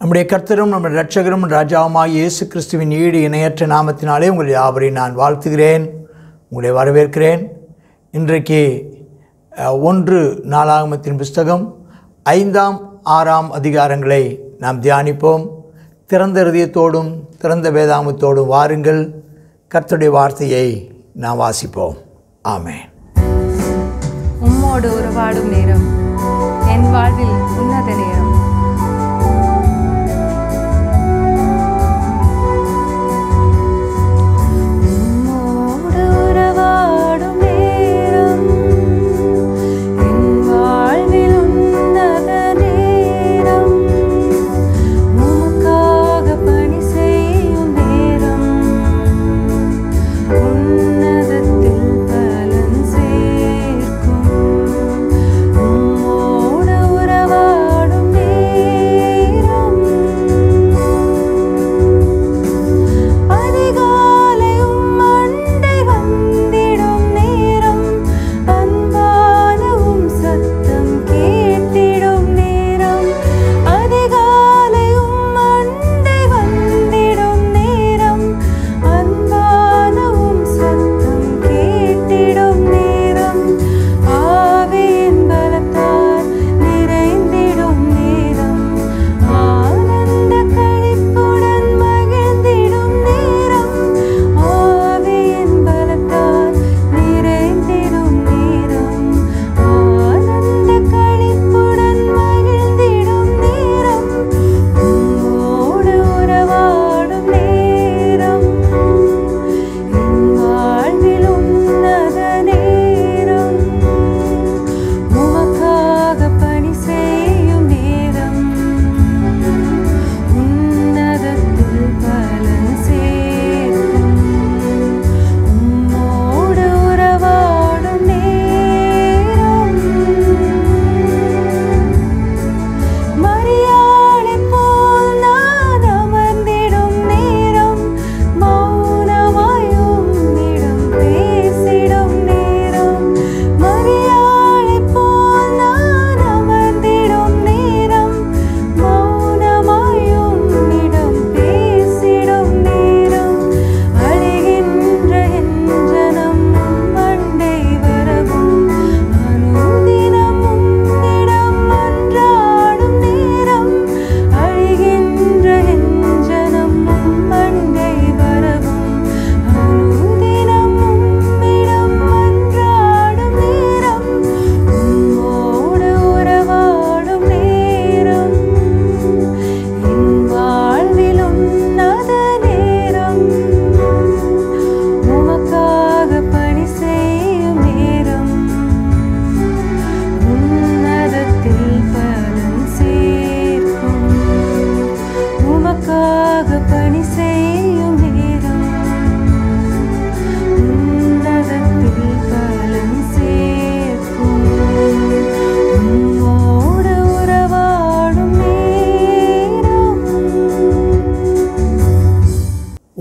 நம்முடைய கர்த்தரும் நம்முடைய ரட்சகரும் ராஜாவுமாய் இயேசு கிறிஸ்துவின் ஈடு இணையற்ற நாமத்தினாலே உங்களை யாவரை நான் வாழ்த்துகிறேன் உங்களை வரவேற்கிறேன் இன்றைக்கு ஒன்று நாளாகமத்தின் புஸ்தகம் ஐந்தாம் ஆறாம் அதிகாரங்களை நாம் தியானிப்போம் திறந்த ஹൃதயத்தோடும் திறந்த வேதாமத்தோடும் வாருங்கள் கர்த்தருடைய வார்த்தையை நாம் வாசிப்போம் ஆமே உம்மோடு உறவாடும் நேரம் என் வாழ்வில் உன்னத நேரம்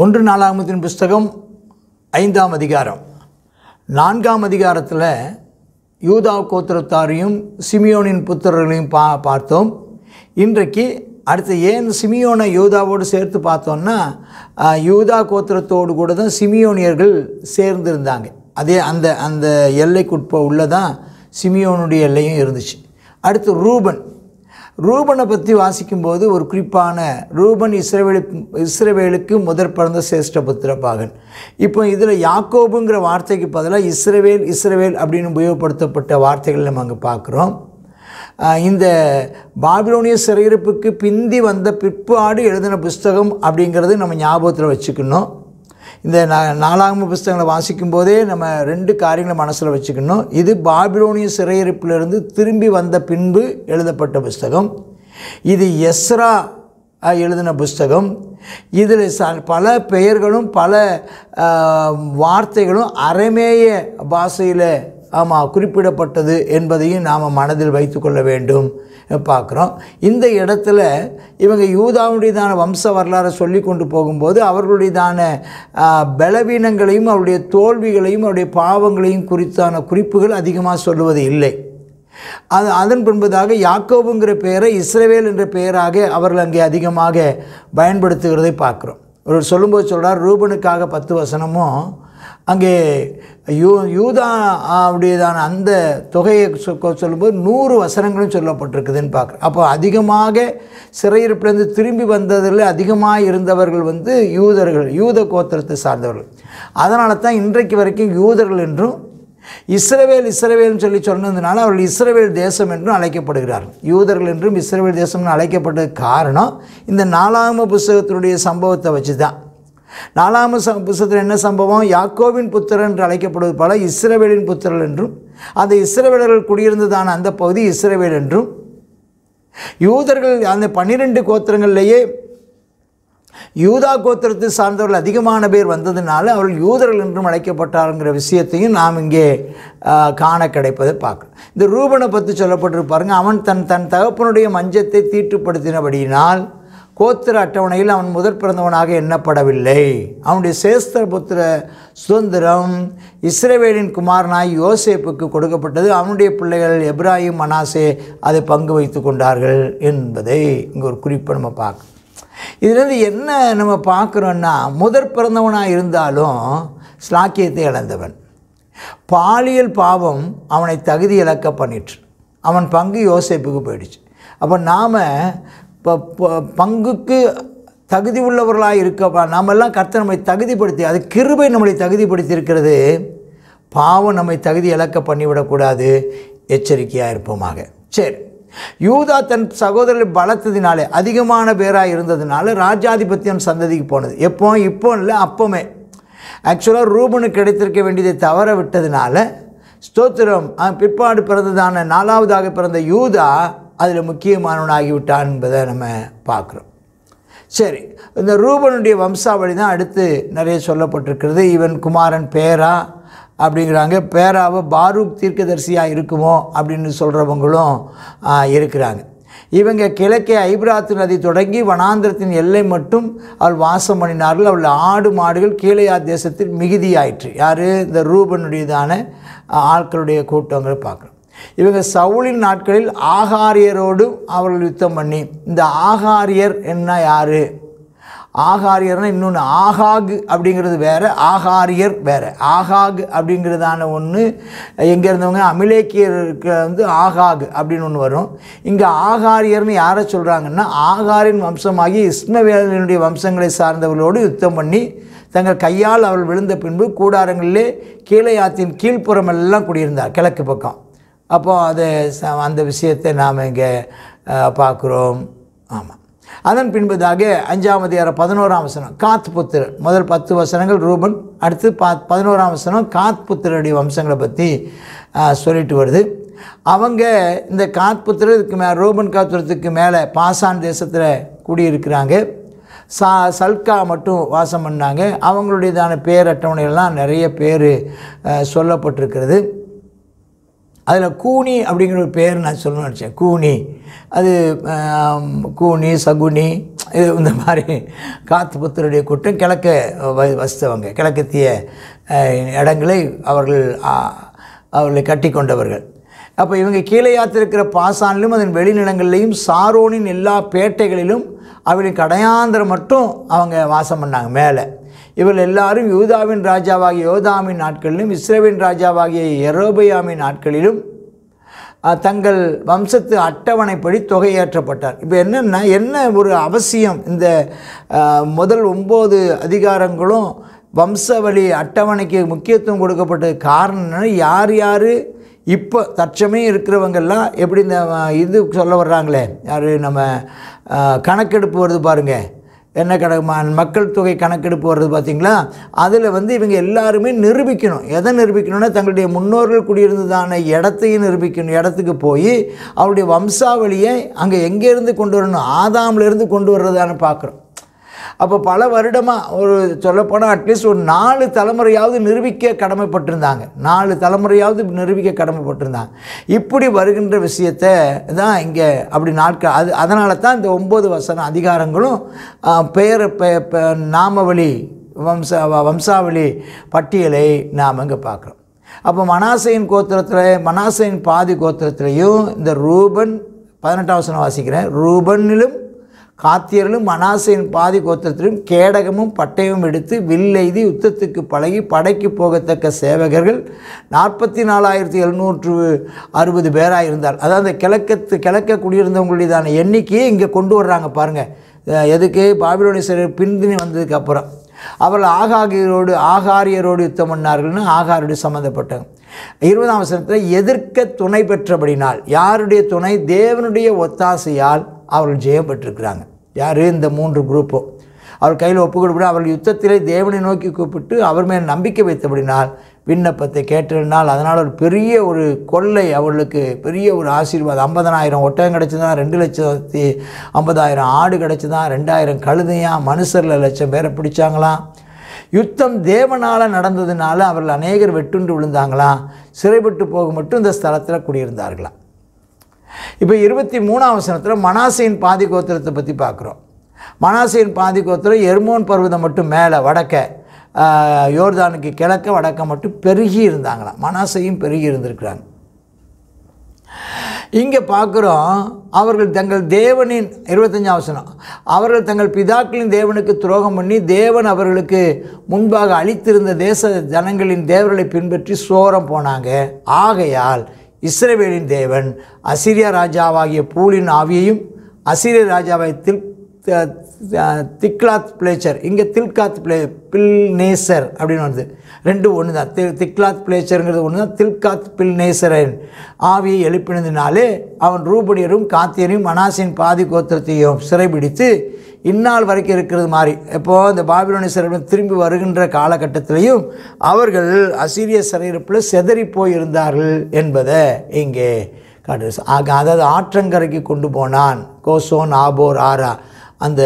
ஒன்று நாலாமத்தின் புஸ்தகம் ஐந்தாம் அதிகாரம் நான்காம் அதிகாரத்தில் யூதா கோத்திரத்தாரையும் சிமியோனின் புத்திரர்களையும் பா பார்த்தோம் இன்றைக்கு அடுத்து ஏன் சிமியோனை யூதாவோடு சேர்த்து பார்த்தோன்னா யூதா கோத்திரத்தோடு கூட தான் சிமியோனியர்கள் சேர்ந்திருந்தாங்க அதே அந்த அந்த எல்லைக்குட்ப உள்ளே தான் சிமியோனுடைய எல்லையும் இருந்துச்சு அடுத்து ரூபன் ரூபனை பற்றி வாசிக்கும்போது ஒரு குறிப்பான ரூபன் இஸ்ரேவேலு இஸ்ரேவேலுக்கு முதற் பிறந்த சிரேஷ்ட புத்திர பாகன் இப்போ இதில் யாக்கோபுங்கிற வார்த்தைக்கு பதிலாக இஸ்ரேவேல் இஸ்ரேவேல் அப்படின்னு உபயோகப்படுத்தப்பட்ட வார்த்தைகள் நம்ம அங்கே பார்க்குறோம் இந்த பாபிலோனிய சிறையிருப்புக்கு பிந்தி வந்த பிற்பாடு எழுதின புஸ்தகம் அப்படிங்கிறது நம்ம ஞாபகத்தில் வச்சுக்கணும் இந்த நாலாம் புஸ்தகங்களை வாசிக்கும் போதே நம்ம ரெண்டு காரியங்களை மனசில் வச்சுக்கணும் இது பாபிலோனிய சிறையிருப்பிலிருந்து திரும்பி வந்த பின்பு எழுதப்பட்ட புஸ்தகம் இது எஸ்ரா எழுதின புஸ்தகம் இதில் ச பல பெயர்களும் பல வார்த்தைகளும் அரமேய பாஷையில் ஆமாம் குறிப்பிடப்பட்டது என்பதையும் நாம் மனதில் வைத்து கொள்ள வேண்டும் பார்க்குறோம் இந்த இடத்துல இவங்க யூதாவுடையதான வம்ச வரலாறை சொல்லி கொண்டு போகும்போது அவர்களுடையதான பலவீனங்களையும் அவருடைய தோல்விகளையும் அவருடைய பாவங்களையும் குறித்தான குறிப்புகள் அதிகமாக சொல்லுவது இல்லை அது அதன் பின்பதாக யாக்கோபுங்கிற பெயரை இஸ்ரேவேல் என்ற பெயராக அவர்கள் அங்கே அதிகமாக பயன்படுத்துகிறதை பார்க்குறோம் ஒரு சொல்லும்போது சொல்கிறார் ரூபனுக்காக பத்து வசனமும் அங்கே யூ யூதா உடையதான அந்த தொகையை சொல்லும்போது நூறு வசனங்களும் சொல்லப்பட்டிருக்குதுன்னு பார்க்குறேன் அப்போ அதிகமாக சிறையிருப்பிலேருந்து திரும்பி வந்ததில் அதிகமாக இருந்தவர்கள் வந்து யூதர்கள் யூத கோத்திரத்தை சார்ந்தவர்கள் அதனால தான் இன்றைக்கு வரைக்கும் யூதர்கள் என்றும் இஸ்ரவேல் இஸ்ரவேல்னு சொல்லி சொன்னதுனால அவர்கள் இஸ்ரவேல் தேசம் என்றும் அழைக்கப்படுகிறார்கள் யூதர்கள் என்றும் இஸ்ரவேல் தேசம்னு அழைக்கப்பட்டது காரணம் இந்த நாலாம புஸ்தகத்தினுடைய சம்பவத்தை வச்சு தான் நாலாம் புஸ்தத்தில் என்ன சம்பவம் யாக்கோவின் புத்திரன் என்று அழைக்கப்படுவது போல இஸ்ரவேலின் புத்திரல் என்றும் அந்த இஸ்ரவேலர்கள் குடியிருந்ததான அந்த பகுதி இஸ்ரவேல் என்றும் யூதர்கள் அந்த பன்னிரெண்டு கோத்திரங்கள்லேயே யூதா கோத்திரத்தை சார்ந்தவர்கள் அதிகமான பேர் வந்ததுனால அவர்கள் யூதர்கள் என்றும் அழைக்கப்பட்டாருங்கிற விஷயத்தையும் நாம் இங்கே காண கிடைப்பதை பார்க்கலாம் இந்த ரூபனை பற்றி சொல்லப்பட்டிருப்பாருங்க அவன் தன் தன் தகப்பனுடைய மஞ்சத்தை தீட்டுப்படுத்தினபடியினால் கோத்திர அட்டவணையில் அவன் முதற் பிறந்தவனாக எண்ணப்படவில்லை அவனுடைய சேஸ்திர புத்திர சுதந்திரம் இஸ்ரேவேலின் குமாரனாய் யோசேப்புக்கு கொடுக்கப்பட்டது அவனுடைய பிள்ளைகள் எப்ராஹிம் மனாசே அதை பங்கு வைத்து கொண்டார்கள் என்பதை இங்கே ஒரு குறிப்பை நம்ம பார்க்கணும் இதுலேருந்து என்ன நம்ம பார்க்குறோன்னா முதற் பிறந்தவனாக இருந்தாலும் ஸ்லாக்கியத்தை இழந்தவன் பாலியல் பாவம் அவனை தகுதி இழக்க பண்ணிட்டு அவன் பங்கு யோசேப்புக்கு போயிடுச்சு அப்போ நாம் இப்போ பங்குக்கு தகுதி உள்ளவர்களாக இருக்க நாமெல்லாம் கர்த்தர் நம்மை தகுதிப்படுத்தி அது கிருபை நம்மளை தகுதிப்படுத்தி இருக்கிறது பாவம் நம்மை தகுதி இழக்க பண்ணிவிடக்கூடாது எச்சரிக்கையாக இருப்போமாக சரி யூதா தன் சகோதரர்கள் பலத்ததினாலே அதிகமான பேராக இருந்ததுனால ராஜாதிபத்தியம் சந்ததிக்கு போனது எப்போ இப்போ இல்லை அப்போமே ஆக்சுவலாக ரூபனுக்கு கிடைத்திருக்க வேண்டியதை தவற விட்டதுனால ஸ்தோத்திரம் பிற்பாடு பிறந்ததான நாலாவதாக பிறந்த யூதா அதில் முக்கியமானவனாகிவிட்டான் என்பதை நம்ம பார்க்குறோம் சரி இந்த ரூபனுடைய வம்சாவளி தான் அடுத்து நிறைய சொல்லப்பட்டிருக்கிறது இவன் குமாரன் பேரா அப்படிங்கிறாங்க பேராவை பாரூக் தீர்க்கதரிசியாக இருக்குமோ அப்படின்னு சொல்கிறவங்களும் இருக்கிறாங்க இவங்க கிழக்கே ஐப்ராத்து நதி தொடங்கி வனாந்திரத்தின் எல்லை மட்டும் அவள் வாசம் பண்ணினார்கள் அவள் ஆடு மாடுகள் கீழையா தேசத்தில் மிகுதியாயிற்று யார் இந்த ரூபனுடையதான ஆட்களுடைய கூட்டங்கள் பார்க்குறோம் இவங்க சவுளின் நாட்களில் ஆகாரியரோடு அவர்கள் யுத்தம் பண்ணி இந்த ஆகாரியர் என்ன யார் ஆகாரியர்னால் இன்னொன்று ஆகாகு அப்படிங்கிறது வேறு ஆகாரியர் வேறு ஆகாகு அப்படிங்கிறதான ஒன்று எங்கே இருந்தவங்க அமிலேக்கியருக்கு வந்து ஆகாகு அப்படின்னு ஒன்று வரும் இங்கே ஆகாரியர்னு யாரை சொல்கிறாங்கன்னா ஆகாரின் வம்சமாகி இஸ்மவேலனுடைய வம்சங்களை சார்ந்தவர்களோடு யுத்தம் பண்ணி தங்கள் கையால் அவள் விழுந்த பின்பு கூடாரங்களிலே கீழே ஆத்தின் கீழ்ப்புறமெல்லாம் குடியிருந்தார் கிழக்கு பக்கம் அப்போ அது அந்த விஷயத்தை நாம் இங்கே பார்க்குறோம் ஆமாம் அதன் பின்புதாக அஞ்சாம் அதிகாரம் பதினோராம் வசனம் காத் புத்திரன் முதல் பத்து வசனங்கள் ரூபன் அடுத்து பா பதினோராம் வசனம் காத் புத்திரனுடைய வம்சங்களை பற்றி சொல்லிட்டு வருது அவங்க இந்த காத் புத்திரத்துக்கு மே ரூபன் காத்துறதுக்கு மேலே பாசான் தேசத்தில் கூடியிருக்கிறாங்க சா சல்கா மட்டும் வாசம் பண்ணாங்க அவங்களுடையதான பேர் அட்டவணையெல்லாம் நிறைய பேர் சொல்லப்பட்டிருக்கிறது அதில் கூனி அப்படிங்கிற ஒரு பேர் நான் சொல்லணும்னு நினச்சேன் கூனி அது கூனி சகுனி இது இந்த மாதிரி காத்து புத்தருடைய கூட்டம் கிழக்க வ வசித்தவங்க கிழக்கத்திய இடங்களை அவர்கள் அவர்களை கட்டி கொண்டவர்கள் அப்போ இவங்க கீழே யாத்திருக்கிற பாசானிலும் அதன் வெளிநிலங்கள்லையும் சாரோனின் எல்லா பேட்டைகளிலும் அவளுக்கு கடையாந்திரம் மட்டும் அவங்க வாசம் பண்ணாங்க மேலே இவர்கள் எல்லாரும் யூதாவின் ராஜாவாகிய யோதாமின் நாட்களிலும் இஸ்ரேவின் ராஜாவாகிய எரோபியாமின் நாட்களிலும் தங்கள் வம்சத்து அட்டவணைப்படி தொகையேற்றப்பட்டார் இப்போ என்னென்னா என்ன ஒரு அவசியம் இந்த முதல் ஒம்பது அதிகாரங்களும் வம்சவழி அட்டவணைக்கு முக்கியத்துவம் கொடுக்கப்பட்ட காரணம் யார் யார் இப்போ தற்சமே இருக்கிறவங்கெல்லாம் எப்படி இந்த இது சொல்ல வர்றாங்களே யார் நம்ம கணக்கெடுப்பு வருது பாருங்கள் என்ன கணக்கு மக்கள் தொகை கணக்கெடுப்பு வருது பார்த்திங்களா அதில் வந்து இவங்க எல்லாருமே நிரூபிக்கணும் எதை நிரூபிக்கணும்னா தங்களுடைய முன்னோர்கள் குடியிருந்ததான இடத்தையும் நிரூபிக்கணும் இடத்துக்கு போய் அவருடைய வம்சாவளியை அங்கே எங்கேருந்து கொண்டு வரணும் ஆதாம்லேருந்து கொண்டு வர்றதான்னு பார்க்குறோம் அப்போ பல வருடமாக ஒரு சொல்லப்போனால் அட்லீஸ்ட் ஒரு நாலு தலைமுறையாவது நிரூபிக்க கடமைப்பட்டிருந்தாங்க நாலு தலைமுறையாவது நிரூபிக்க கடமைப்பட்டிருந்தாங்க இப்படி வருகின்ற விஷயத்தை தான் இங்கே அப்படி நாட்கள் அது அதனால தான் இந்த ஒம்பது வசன அதிகாரங்களும் பெயர் நாமவழி வம்ச வம்சாவளி பட்டியலை நாம் இங்கே பார்க்குறோம் அப்போ மனாசையின் கோத்திரத்தில் மனாசையின் பாதி கோத்திரத்திலையும் இந்த ரூபன் பதினெட்டாம் வசனம் வாசிக்கிறேன் ரூபனிலும் காத்தியர்களும் மனாசையின் பாதி கோத்திரத்திலும் கேடகமும் பட்டயமும் எடுத்து வில்லெய்தி யுத்தத்துக்கு பழகி படைக்கு போகத்தக்க சேவகர்கள் நாற்பத்தி நாலாயிரத்தி எழுநூற்று அறுபது பேராக இருந்தார் அதாவது அந்த கிழக்கத்து கிழக்க குடியிருந்தவங்களுடையதான எண்ணிக்கையை இங்கே கொண்டு வர்றாங்க பாருங்கள் எதுக்கு பாபிலோனேஸ்வரர் பின்தினி வந்ததுக்கு அப்புறம் அவர்கள் ஆகாகியரோடு ஆகாரியரோடு யுத்தம் பண்ணார்கள்னு ஆகாரோடு சம்மந்தப்பட்டவங்க இருபதாம் வசனத்தில் எதிர்க்க துணை பெற்றபடினால் யாருடைய துணை தேவனுடைய ஒத்தாசையால் அவர்கள் ஜெயப்பட்டிருக்கிறாங்க யார் இந்த மூன்று குரூப்பும் அவர் கையில் ஒப்பு கொடுப்பா அவர்கள் யுத்தத்திலே தேவனை நோக்கி கூப்பிட்டு அவர் மேல் நம்பிக்கை வைத்தபடினால் விண்ணப்பத்தை கேட்டிருந்தால் அதனால் ஒரு பெரிய ஒரு கொள்ளை அவர்களுக்கு பெரிய ஒரு ஆசீர்வாதம் ஐம்பதனாயிரம் ஒட்டகம் கிடச்சிதான் ரெண்டு லட்சத்தி ஐம்பதாயிரம் ஆடு கிடச்சிதான் ரெண்டாயிரம் கழுதையாக மனுஷரில் லட்சம் பேரை பிடிச்சாங்களாம் யுத்தம் தேவனால் நடந்ததுனால அவர்கள் அநேகர் வெட்டுண்டு விழுந்தாங்களாம் சிறைப்பட்டு போக மட்டும் இந்த ஸ்தலத்தில் குடியிருந்தார்களாம் இப்போ இருபத்தி மூணாம் வசனத்தில் மனாசையின் பாதி கோத்திரத்தை பற்றி பார்க்குறோம் மனாசையின் பாதி கோத்திரம் எர்மோன் பருவதம் மட்டும் மேலே வடக்க யோர்தானுக்கு கிழக்க வடக்க மட்டும் பெருகி இருந்தாங்களாம் மனாசையும் பெருகி இருந்திருக்கிறாங்க இங்கே பார்க்குறோம் அவர்கள் தங்கள் தேவனின் இருபத்தஞ்சாம் வசனம் அவர்கள் தங்கள் பிதாக்களின் தேவனுக்கு துரோகம் பண்ணி தேவன் அவர்களுக்கு முன்பாக அளித்திருந்த தேச ஜனங்களின் தேவர்களை பின்பற்றி சோரம் போனாங்க ஆகையால் இஸ்ரேவேலின் தேவன் அசிரிய ராஜாவாகிய பூலின் ஆவியையும் அசிரிய ராஜாவை தில் திக்லாத் பிளேச்சர் இங்கே தில்காத் பிளே பில்நேசர் அப்படின்னு வருது ரெண்டு ஒன்று தான் தி திக்லாத் பிளேச்சருங்கிறது ஒன்று தான் தில்காத் பில்நேசரன் ஆவியை எழுப்பினதினாலே அவன் ரூபடியரும் காத்தியரையும் மனாசின் பாதி கோத்திரத்தையும் சிறைபிடித்து இந்நாள் வரைக்கும் இருக்கிறது மாதிரி இப்போது இந்த பாபிலோனிய சிறப்பு திரும்பி வருகின்ற காலகட்டத்திலையும் அவர்கள் அசிரிய சிறையிருப்பில் செதறி போயிருந்தார்கள் என்பதை இங்கே காட்டு ஆக அதாவது ஆற்றங்கரைக்கு கொண்டு போனான் கோசோன் ஆபோர் ஆரா அந்த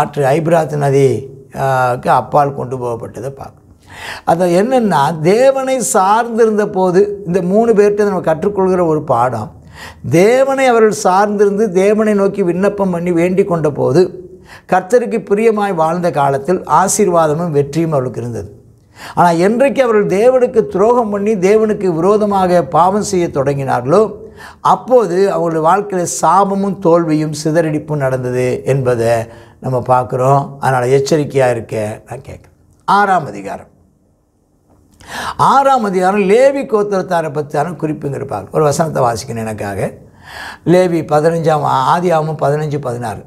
ஆற்று ஐபிராத் நதிக்கு அப்பால் கொண்டு போகப்பட்டதை பார்க்கணும் அது என்னென்னா தேவனை சார்ந்திருந்த போது இந்த மூணு பேர்கிட்ட நம்ம கற்றுக்கொள்கிற ஒரு பாடம் தேவனை அவர்கள் சார்ந்திருந்து தேவனை நோக்கி விண்ணப்பம் பண்ணி வேண்டிக் கொண்ட போது கர்த்தருக்கு பிரியமாய் வாழ்ந்த காலத்தில் ஆசீர்வாதமும் வெற்றியும் அவளுக்கு இருந்தது ஆனால் என்றைக்கு அவர்கள் தேவனுக்கு துரோகம் பண்ணி தேவனுக்கு விரோதமாக பாவம் செய்ய தொடங்கினார்களோ அப்போது அவங்களுடைய வாழ்க்கையில் சாபமும் தோல்வியும் சிதறடிப்பும் நடந்தது என்பதை நம்ம பார்க்குறோம் அதனால் எச்சரிக்கையாக இருக்க நான் கேட்குறேன் ஆறாம் அதிகாரம் ஆறாம் அதிகாரம் லேவி கோத்திரத்தாரை பற்றியான குறிப்புங்க இருப்பாங்க ஒரு வசனத்தை வாசிக்கணும் எனக்காக லேவி பதினஞ்சாம் ஆதியாமும் பதினஞ்சு பதினாறு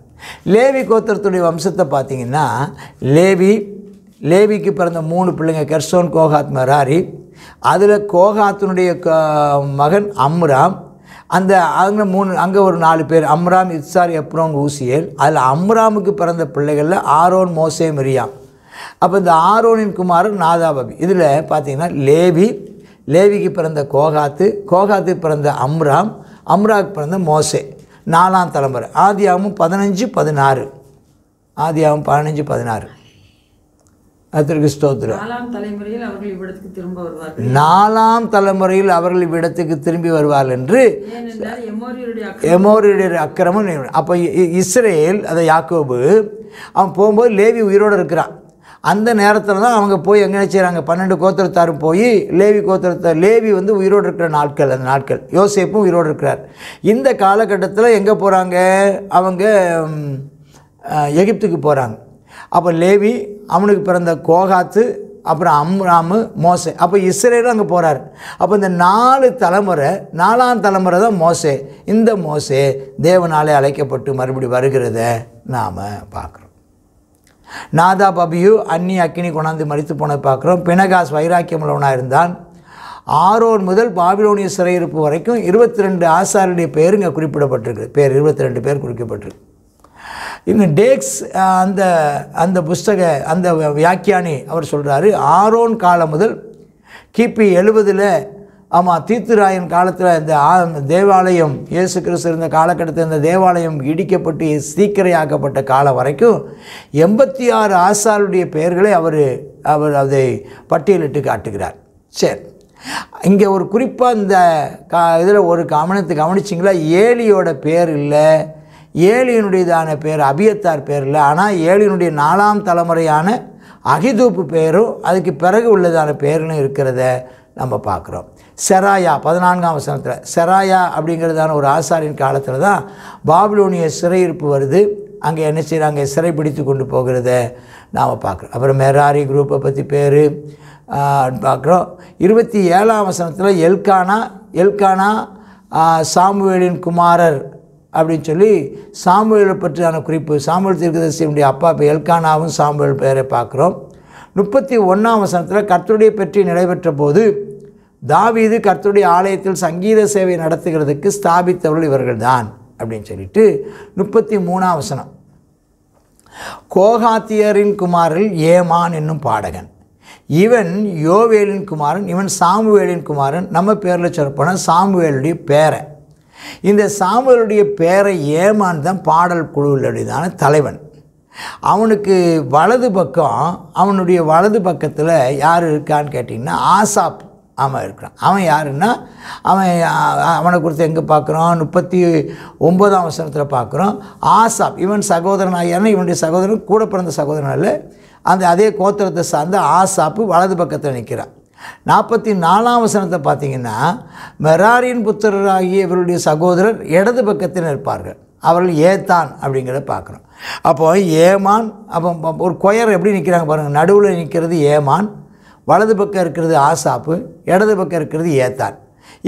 லேவி கோத்திரத்துடைய வம்சத்தை பார்த்தீங்கன்னா லேவி லேவிக்கு பிறந்த மூணு பிள்ளைங்க கெர்சோன் கோகாத் மராரி அதில் கோகாத்தினுடைய மகன் அம்ராம் அந்த அங்கே மூணு அங்கே ஒரு நாலு பேர் அம்ராம் இட்சார் எப்ரோன் ஊசியல் அதில் அம்ராமுக்கு பிறந்த பிள்ளைகளில் ஆரோன் மோசே மிரியாம் அப்போ இந்த ஆரோனின் குமாரன் நாதாபபி இதில் பார்த்திங்கன்னா லேவி லேவிக்கு பிறந்த கோகாத்து கோகாத்துக்கு பிறந்த அம்ராம் அம்ராவுக்கு பிறந்த மோசே நாலாம் தலைமுறை ஆதியாகவும் பதினஞ்சு பதினாறு ஆதியாகவும் பதினஞ்சு பதினாறு அதற்கு ஸ்தோத்திரம் நாலாம் தலைமுறையில் அவர்கள் இவ்விடத்துக்கு திரும்பி வருவார்கள் என்று எமோரியுடைய அக்கிரமம் அப்போ இஸ்ரேல் அதை யாக்கோபு அவன் போகும்போது லேவி உயிரோடு இருக்கிறான் அந்த நேரத்தில் தான் அவங்க போய் எங்கே செய்கிறாங்க பன்னெண்டு கோத்திரத்தாரும் போய் லேவி கோத்திரத்தை லேவி வந்து உயிரோடு இருக்கிற நாட்கள் அந்த நாட்கள் யோசேப்பும் உயிரோடு இருக்கிறார் இந்த காலகட்டத்தில் எங்கே போகிறாங்க அவங்க எகிப்துக்கு போகிறாங்க அப்போ லேவி அவனுக்கு பிறந்த கோகாத்து அப்புறம் அம்ராமு மோசே அப்போ இஸ்ரேலும் அங்கே போகிறார் அப்போ இந்த நாலு தலைமுறை நாலாம் தலைமுறை தான் மோசே இந்த மோசே தேவனாலே அழைக்கப்பட்டு மறுபடி வருகிறத நாம் பார்க்குறோம் நாதா பபியு அன்னி அக்கினி கொண்டாந்து மறித்து போன பார்க்குறோம் பினகாஸ் வைராக்கியம் உள்ளவனாக இருந்தான் ஆரோன் முதல் பாபிலோனிய சிறையிருப்பு வரைக்கும் இருபத்தி ரெண்டு ஆசாருடைய பேர் இங்கே குறிப்பிடப்பட்டிருக்கு பேர் இருபத்தி ரெண்டு பேர் குறிக்கப்பட்டிருக்கு இங்கே டேக்ஸ் அந்த அந்த புஸ்தக அந்த வியாக்கியானி அவர் சொல்கிறாரு ஆரோன் காலம் முதல் கிபி எழுபதில் ஆமாம் தீத்துராயன் காலத்தில் இந்த தேவாலயம் இயேசு கிறிஸ்து இருந்த காலகட்டத்தில் இந்த தேவாலயம் இடிக்கப்பட்டு சீக்கிரையாக்கப்பட்ட காலம் வரைக்கும் எண்பத்தி ஆறு ஆசாருடைய பெயர்களை அவர் அவர் அதை பட்டியலிட்டு காட்டுகிறார் சரி இங்கே ஒரு குறிப்பாக இந்த கா இதில் ஒரு கவனத்தை கவனிச்சிங்களா ஏலியோட பேர் இல்லை ஏலியனுடையதான பேர் அபியத்தார் பேர் இல்லை ஆனால் ஏலியனுடைய நாலாம் தலைமுறையான அகிதூப்பு பேரும் அதுக்கு பிறகு உள்ளதான பேருன்னு இருக்கிறத நம்ம பார்க்குறோம் செராயா பதினான்காம் வசனத்தில் செராயா அப்படிங்கிறதான ஒரு ஆசாரின் காலத்தில் தான் பாபிலோனிய சிறையிருப்பு வருது அங்கே என்ன செய்கிறாங்க சிறைப்பிடித்து கொண்டு போகிறத நாம் பார்க்குறோம் அப்புறம் மெராரி குரூப்பை பற்றி பேர் பார்க்குறோம் இருபத்தி ஏழாம் வசனத்தில் எல்கானா எல்கானா சாமுவேலின் குமாரர் அப்படின்னு சொல்லி சாமுவேலை பற்றியான குறிப்பு சாமுவேல் தீர்க்கதரிசியுடைய அப்பா இப்போ எல்கானாவும் சாமுவேல் பெயரை பார்க்குறோம் முப்பத்தி ஒன்றாம் வசனத்தில் கர்த்தருடைய பற்றி நிலைபெற்ற போது தாவீது கர்த்தருடைய ஆலயத்தில் சங்கீத சேவை நடத்துகிறதுக்கு ஸ்தாபித்தவர்கள் இவர்கள் தான் அப்படின்னு சொல்லிட்டு முப்பத்தி மூணாம் வசனம் கோகாத்தியரின் குமாரில் ஏமான் என்னும் பாடகன் இவன் யோவேலின் குமாரன் இவன் சாமுவேலின் குமாரன் நம்ம பேரில் சொல்லப்போனால் சாமுவேலுடைய பேரை இந்த சாமுவேலுடைய பேரை ஏமான் தான் பாடல் குழுவிலுடையதான தலைவன் அவனுக்கு வலது பக்கம் அவனுடைய வலது பக்கத்தில் யார் இருக்கான்னு கேட்டிங்கன்னா ஆசாப் அவன் இருக்கிறான் அவன் யாருன்னா அவன் அவனை குறித்து எங்கே பார்க்குறோம் முப்பத்தி ஒம்பதாம் வசனத்தில் பார்க்குறோம் ஆசாப் இவன் சகோதரன் ஆகியானா இவனுடைய சகோதரன் கூட பிறந்த சகோதரன் அல்ல அந்த அதே கோத்திரத்தை சார்ந்த ஆசாப்பு வலது பக்கத்தில் நிற்கிறான் நாற்பத்தி நாலாம் வசனத்தை பார்த்தீங்கன்னா மெராரின் புத்திரராகிய இவருடைய சகோதரர் இடது பக்கத்தில் இருப்பார்கள் அவர்கள் ஏத்தான் அப்படிங்கிறத பார்க்குறோம் அப்போ ஏமான் அப்போ ஒரு கொயர் எப்படி நிற்கிறாங்க பாருங்கள் நடுவில் நிற்கிறது ஏமான் வலது பக்கம் இருக்கிறது ஆசாப்பு இடது பக்கம் இருக்கிறது ஏத்தான்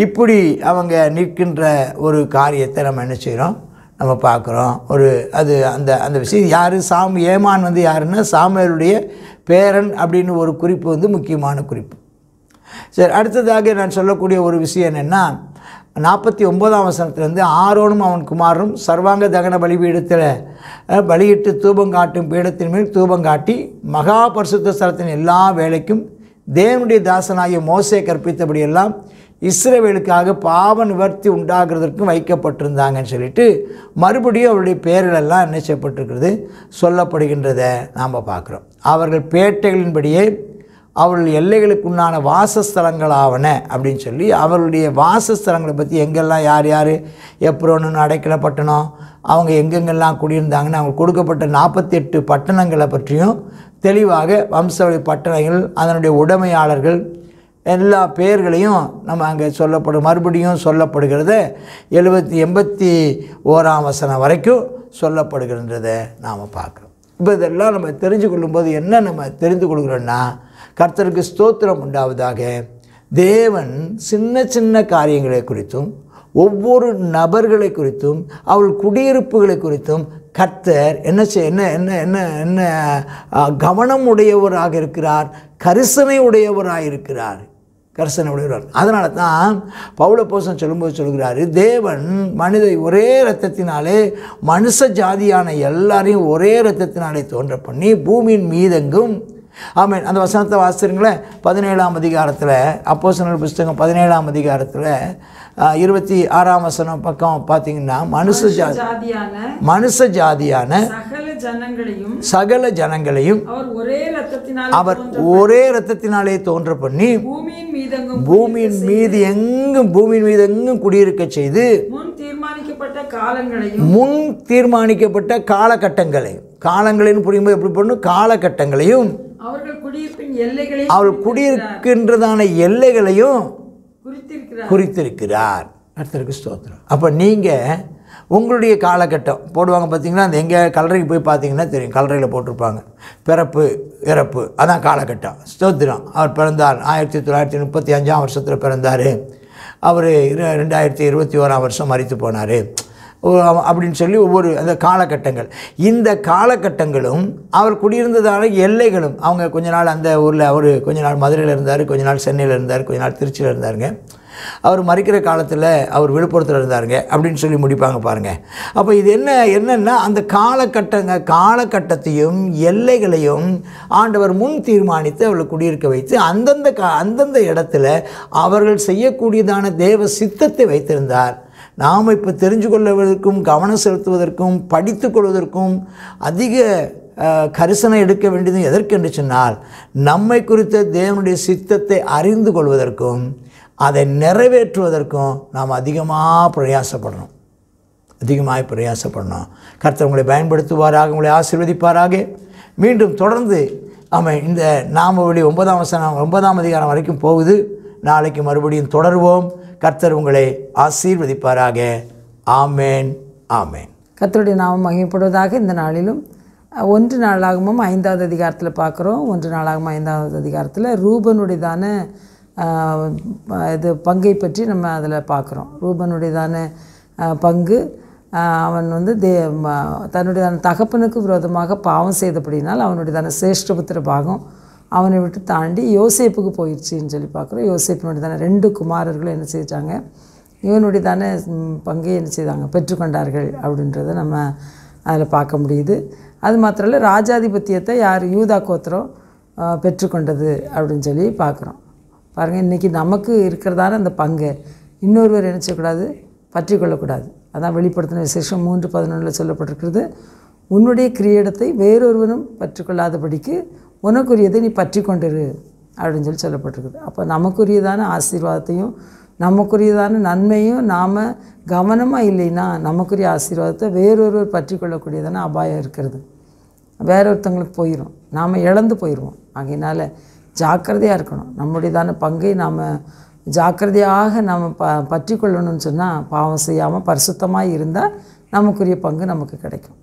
இப்படி அவங்க நிற்கின்ற ஒரு காரியத்தை நம்ம என்ன செய்கிறோம் நம்ம பார்க்குறோம் ஒரு அது அந்த அந்த விஷயம் யார் சாமி ஏமான் வந்து யாருன்னா சாமியருடைய பேரன் அப்படின்னு ஒரு குறிப்பு வந்து முக்கியமான குறிப்பு சரி அடுத்ததாக நான் சொல்லக்கூடிய ஒரு விஷயம் என்னென்னா நாற்பத்தி ஒம்பதாம் வசனத்துலேருந்து ஆரோனும் அவன் குமாரும் சர்வாங்க தகன பலிபீடத்தில் பலியிட்டு காட்டும் பீடத்தின் மேல் தூபங்காட்டி மகா பரிசுத்த ஸ்தலத்தின் எல்லா வேலைக்கும் தேவனுடைய தாசனாகிய மோசே கற்பித்தபடியெல்லாம் இஸ்ரேவேலுக்காக பாவ நிவர்த்தி உண்டாகிறதற்கும் வைக்கப்பட்டிருந்தாங்கன்னு சொல்லிட்டு மறுபடியும் அவருடைய பேரிலெல்லாம் என்ன செய்யப்பட்டிருக்கிறது சொல்லப்படுகின்றதை நாம் பார்க்குறோம் அவர்கள் பேட்டைகளின்படியே அவர்கள் எல்லைகளுக்கு உண்டான வாசஸ்தலங்களாவன அப்படின்னு சொல்லி அவர்களுடைய வாசஸ்தலங்களை பற்றி எங்கெல்லாம் யார் யார் ஒன்று அடைக்கலப்பட்டனோ அவங்க எங்கெங்கெல்லாம் குடியிருந்தாங்கன்னு அவங்க கொடுக்கப்பட்ட நாற்பத்தி எட்டு பட்டணங்களை பற்றியும் தெளிவாக வம்சவழி பட்டணங்கள் அதனுடைய உடைமையாளர்கள் எல்லா பேர்களையும் நம்ம அங்கே சொல்லப்படும் மறுபடியும் சொல்லப்படுகிறது எழுபத்தி எண்பத்தி ஓராம் வசனம் வரைக்கும் சொல்லப்படுகின்றதை நாம் பார்க்குறோம் இப்போ இதெல்லாம் நம்ம தெரிஞ்சு கொள்ளும்போது என்ன நம்ம தெரிந்து கொள்கிறோன்னா கர்த்தருக்கு ஸ்தோத்திரம் உண்டாவதாக தேவன் சின்ன சின்ன காரியங்களை குறித்தும் ஒவ்வொரு நபர்களை குறித்தும் அவள் குடியிருப்புகளை குறித்தும் கர்த்தர் என்ன என்ன என்ன என்ன என்ன கவனம் உடையவராக இருக்கிறார் கரிசனை உடையவராக இருக்கிறார் கரிசனை உடையவர் அதனால தான் பவுல சொல்லும்போது சொல்கிறார் தேவன் மனித ஒரே ரத்தத்தினாலே மனுஷ ஜாதியான எல்லாரையும் ஒரே ரத்தத்தினாலே தோன்ற பண்ணி பூமியின் மீதெங்கும் ஆமீன் அந்த வசனத்தை வாசிருங்களேன் பதினேழாம் அதிகாரத்தில் அப்போசனல் புஸ்தகம் பதினேழாம் அதிகாரத்தில் இருபத்தி ஆறாம் வசனம் பக்கம் பார்த்தீங்கன்னா மனுஷ ஜாதி மனுஷ ஜாதியான சகல ஜனங்களையும் அவர் ஒரே ரத்தத்தினாலே தோன்ற பண்ணி பூமியின் மீது எங்கும் பூமியின் மீது எங்கும் குடியிருக்க செய்து முன் தீர்மானிக்கப்பட்ட காலகட்டங்களை காலங்களின் புரியும்போது எப்படி பண்ணும் காலகட்டங்களையும் அவர்கள் அவர் குடியிருக்கின்றதான எல்லைகளையும் குறித்திருக்கிறார் அடுத்தருக்கு ஸ்தோத்திரம் அப்போ நீங்கள் உங்களுடைய காலகட்டம் போடுவாங்க பார்த்தீங்கன்னா அந்த எங்கே கல்லறைக்கு போய் பார்த்தீங்கன்னா தெரியும் கல்லறையில் போட்டிருப்பாங்க பிறப்பு இறப்பு அதான் காலகட்டம் ஸ்தோத்திரம் அவர் பிறந்தார் ஆயிரத்தி தொள்ளாயிரத்தி முப்பத்தி அஞ்சாம் வருஷத்தில் பிறந்தார் அவர் ரெண்டாயிரத்தி இருபத்தி ஓராம் வருஷம் மறித்து போனார் அப்படின்னு சொல்லி ஒவ்வொரு அந்த காலகட்டங்கள் இந்த காலகட்டங்களும் அவர் குடியிருந்ததான எல்லைகளும் அவங்க கொஞ்ச நாள் அந்த ஊரில் அவர் கொஞ்ச நாள் மதுரையில் இருந்தார் கொஞ்ச நாள் சென்னையில் இருந்தார் கொஞ்ச நாள் திருச்சியில் இருந்தாருங்க அவர் மறைக்கிற காலத்தில் அவர் விழுப்புரத்தில் இருந்தாருங்க அப்படின்னு சொல்லி முடிப்பாங்க பாருங்கள் அப்போ இது என்ன என்னென்னா அந்த காலகட்டங்க காலகட்டத்தையும் எல்லைகளையும் ஆண்டவர் முன் தீர்மானித்து அவளை குடியிருக்க வைத்து அந்தந்த கா அந்தந்த இடத்துல அவர்கள் செய்யக்கூடியதான தேவ சித்தத்தை வைத்திருந்தார் நாம் இப்போ தெரிஞ்சு கொள்வதற்கும் கவனம் செலுத்துவதற்கும் படித்து கொள்வதற்கும் அதிக கரிசனை எடுக்க வேண்டியது எதற்கென்று சொன்னால் நம்மை குறித்த தேவனுடைய சித்தத்தை அறிந்து கொள்வதற்கும் அதை நிறைவேற்றுவதற்கும் நாம் அதிகமாக பிரயாசப்படணும் அதிகமாக பிரயாசப்படணும் கர்த்தர் உங்களை பயன்படுத்துவாராக உங்களை ஆசீர்வதிப்பாராக மீண்டும் தொடர்ந்து ஆமாம் இந்த நாம வழி ஒன்பதாம் வசனம் ஒன்பதாம் அதிகாரம் வரைக்கும் போகுது நாளைக்கு மறுபடியும் தொடர்வோம் கர்த்தர் உங்களை ஆசீர்வதிப்பாராக ஆமேன் ஆமேன் கர்த்தருடைய நாமம் மகிமைப்படுவதாக இந்த நாளிலும் ஒன்று நாளாகவும் ஐந்தாவது அதிகாரத்தில் பார்க்குறோம் ஒன்று நாளாகவும் ஐந்தாவது அதிகாரத்தில் ரூபனுடையதான இது பங்கை பற்றி நம்ம அதில் பார்க்குறோம் ரூபனுடையதான பங்கு அவன் வந்து தே தன்னுடையதான தகப்பனுக்கு விரோதமாக பாவம் செய்தபடினால் அவனுடையதான சிரேஷ்டபுத்திர பாகம் அவனை விட்டு தாண்டி யோசேப்புக்கு போயிடுச்சின்னு சொல்லி பார்க்குறோம் யோசேப்பினுடைய தானே ரெண்டு குமாரர்களும் என்ன செய்தாங்க இவனுடைய தானே பங்கே என்ன செய்தாங்க பெற்றுக்கொண்டார்கள் அப்படின்றத நம்ம அதில் பார்க்க முடியுது அது மாத்திரம் இல்லை ராஜாதிபத்தியத்தை யார் யூதா கோத்திரம் பெற்றுக்கொண்டது அப்படின்னு சொல்லி பார்க்குறோம் பாருங்கள் இன்றைக்கி நமக்கு இருக்கிறதான அந்த பங்கு இன்னொருவர் நினச்சக்கூடாது பற்றி கொள்ளக்கூடாது அதான் வெளிப்படுத்தின விசேஷம் மூன்று பதினொன்றில் சொல்லப்பட்டிருக்கிறது உன்னுடைய கிரியடத்தை வேறொருவனும் பற்றிக்கொள்ளாதபடிக்கு உனக்குரியதை நீ பற்றி கொண்டிரு அப்படின்னு சொல்லி சொல்லப்பட்டிருக்குது அப்போ நமக்குரியதான ஆசீர்வாதத்தையும் நமக்குரியதான நன்மையும் நாம் கவனமாக இல்லைன்னா நமக்குரிய ஆசீர்வாதத்தை வேறொருவர் பற்றி கொள்ளக்கூடியதான அபாயம் இருக்கிறது வேற ஒருத்தவங்களுக்கு போயிடும் நாம் இழந்து போயிடுவோம் அதனால் ஜாக்கிரதையாக இருக்கணும் நம்முடையதான பங்கை நாம் ஜாக்கிரதையாக நம்ம ப பற்றி கொள்ளணும்னு சொன்னால் பாவம் செய்யாமல் பரிசுத்தமாக இருந்தால் நமக்குரிய பங்கு நமக்கு கிடைக்கும்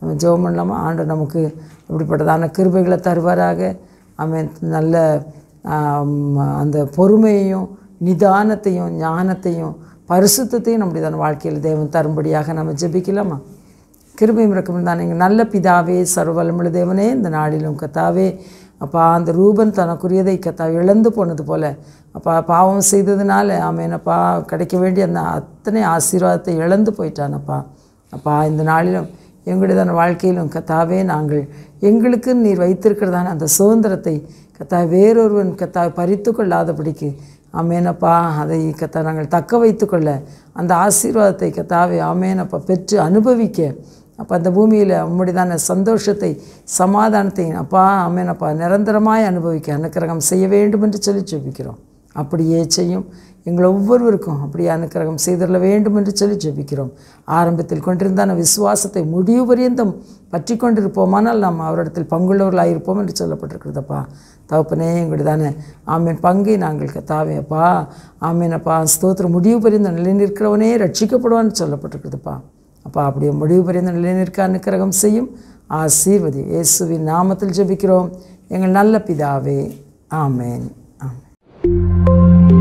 நம்ம ஜெபம் பண்ணலாமா ஆண்டு நமக்கு இப்படிப்பட்டதான கிருபைகளை தருவாராக அவன் நல்ல அந்த பொறுமையையும் நிதானத்தையும் ஞானத்தையும் பரிசுத்தையும் நம்முடைய வாழ்க்கையில் தேவன் தரும்படியாக நம்ம ஜெபிக்கலாமா கிருபையும் இறக்கம் தான் எங்கள் நல்ல பிதாவே சர்வலமுள்ள தேவனே இந்த நாளிலும் கத்தாவே அப்பா அந்த ரூபன் தனக்குரியதை கத்தா இழந்து போனது போல் அப்பா பாவம் செய்ததுனால ஆமேனப்பா கிடைக்க வேண்டிய அந்த அத்தனை ஆசீர்வாதத்தை இழந்து போயிட்டானப்பா அப்பா இந்த நாளிலும் எங்களுடைய வாழ்க்கையிலும் கத்தாவே நாங்கள் எங்களுக்கு நீர் வைத்திருக்கிறதான அந்த சுதந்திரத்தை கத்தா வேறொருவன் கத்தா பறித்து கொள்ளாதபடிக்கு அமேனப்பா அதை கத்தா நாங்கள் தக்க வைத்துக்கொள்ள அந்த ஆசீர்வாதத்தை கத்தாவே அமேனப்பா பெற்று அனுபவிக்க அப்போ அந்த பூமியில் உம்முடையதான சந்தோஷத்தை சமாதானத்தை அப்பா அமேனப்பா நிரந்தரமாய் அனுபவிக்க அனுக்கிரகம் செய்ய வேண்டும் என்று சொல்லி ஜெபிக்கிறோம் அப்படியே செய்யும் எங்கள் ஒவ்வொருவருக்கும் அப்படியே அனுக்கிரகம் செய்தள்ள வேண்டும் என்று சொல்லி ஜெபிக்கிறோம் ஆரம்பத்தில் கொண்டிருந்தான விசுவாசத்தை முடிவு பரியந்தம் பற்றி கொண்டிருப்போமானால் நாம் அவரிடத்தில் பங்குள்ளவர்களாக இருப்போம் என்று சொல்லப்பட்டிருக்கிறதப்பா தவப்பனே எங்களுடைய தானே ஆமீன் பங்கை நாங்கள் தாவேப்பா ஆமீனப்பா அப்பா ஸ்தோத்திரம் முடிவு பரிந்த நிலை நிற்கிறவனே ரட்சிக்கப்படுவான்னு சொல்லப்பட்டிருக்கிறதுப்பா அப்பா அப்படியே முடிவு பரிந்த நிலை நிற்க அனுக்கிரகம் செய்யும் ஆசீர்வதி இயேசுவின் நாமத்தில் ஜெபிக்கிறோம் எங்கள் நல்ல பிதாவே ஆமேன் ஆமேன்